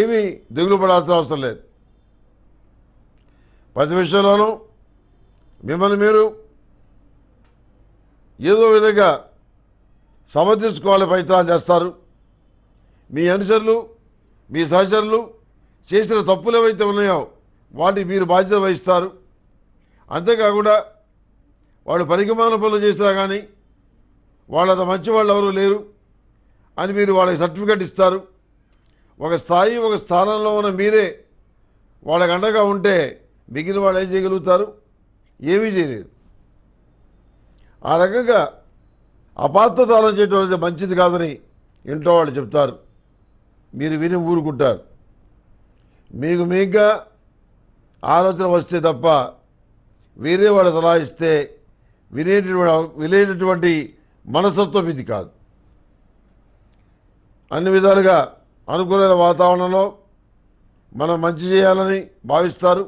ఏమీ దిగులు పడాల్సిన అవసరం లేదు ప్రతి విషయంలోనూ మిమ్మల్ని మీరు ఏదో విధంగా సమర్థించుకోవాలని ప్రయత్నాలు చేస్తారు మీ అనుచరులు మీ సహచరులు చేసిన తప్పులు ఏవైతే ఉన్నాయో వాటికి మీరు బాధ్యత వహిస్తారు అంతేకాకుండా వాళ్ళు పరిగమాన పనులు చేసినా కానీ వాళ్ళంత మంచి వాళ్ళు ఎవరు లేరు అని మీరు వాళ్ళకి సర్టిఫికెట్ ఇస్తారు ఒక స్థాయి ఒక స్థానంలో ఉన్న మీరే వాళ్ళకి అండగా ఉంటే మిగిలిన వాళ్ళు ఏం చేయగలుగుతారు ఏమీ చేయలేరు ఆ రకంగా అపార్థత ఆలోచించడం అనేది మంచిది కాదని ఇంట్లో వాళ్ళు చెప్తారు మీరు విని ఊరుకుంటారు మీకు మీగా ఆలోచన వస్తే తప్ప వేరే వాళ్ళు సలహా ఇస్తే వినేటువంటి వినేటటువంటి మనస్తత్వం ఇది కాదు అన్ని విధాలుగా అనుకూలమైన వాతావరణంలో మనం మంచి చేయాలని భావిస్తారు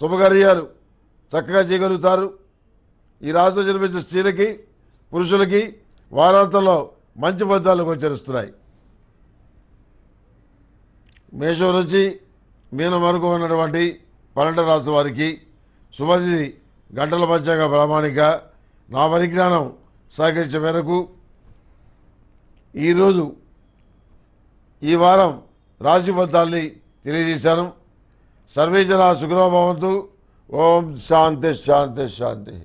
శుభకార్యాలు చక్కగా చేయగలుగుతారు ఈ రాష్ట్రంలో జన్మించిన స్త్రీలకి పురుషులకి వారాంతంలో మంచి ఫలితాలను గోచరిస్తున్నాయి మేషం నుంచి మీనం వరకు ఉన్నటువంటి పన్నెండు రాష్ట్ర వారికి శుభతిథి గంటల మధ్యగా ప్రామాణిక నా పరిజ్ఞానం సహకరించే మేరకు ఈరోజు ఈ వారం రాశి ఫలితాల్ని తెలియజేశాను సర్వే జన ఓం శాంతి శాంతి శాంతి